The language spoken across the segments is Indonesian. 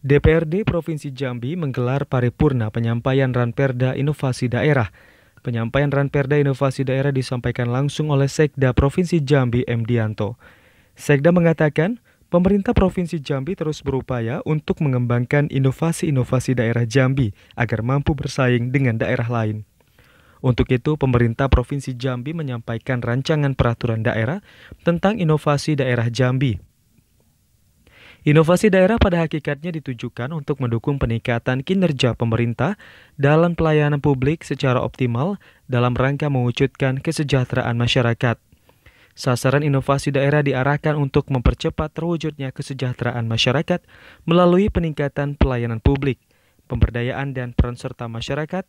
DPRD Provinsi Jambi menggelar paripurna penyampaian Ranperda Inovasi Daerah. Penyampaian Ranperda Inovasi Daerah disampaikan langsung oleh Sekda Provinsi Jambi M. Dianto. Sekda mengatakan, pemerintah Provinsi Jambi terus berupaya untuk mengembangkan inovasi-inovasi daerah Jambi agar mampu bersaing dengan daerah lain. Untuk itu, pemerintah Provinsi Jambi menyampaikan rancangan peraturan daerah tentang inovasi daerah Jambi Inovasi daerah pada hakikatnya ditujukan untuk mendukung peningkatan kinerja pemerintah dalam pelayanan publik secara optimal dalam rangka mewujudkan kesejahteraan masyarakat. Sasaran inovasi daerah diarahkan untuk mempercepat terwujudnya kesejahteraan masyarakat melalui peningkatan pelayanan publik, pemberdayaan dan peran serta masyarakat,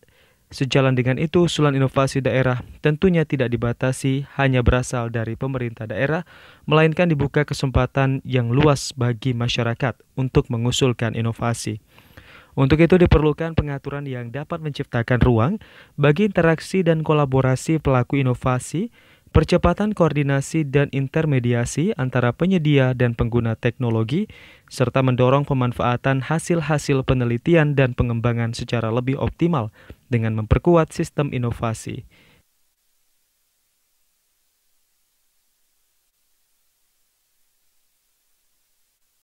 Sejalan dengan itu, usulan inovasi daerah tentunya tidak dibatasi hanya berasal dari pemerintah daerah, melainkan dibuka kesempatan yang luas bagi masyarakat untuk mengusulkan inovasi. Untuk itu diperlukan pengaturan yang dapat menciptakan ruang bagi interaksi dan kolaborasi pelaku inovasi percepatan koordinasi dan intermediasi antara penyedia dan pengguna teknologi, serta mendorong pemanfaatan hasil-hasil penelitian dan pengembangan secara lebih optimal dengan memperkuat sistem inovasi.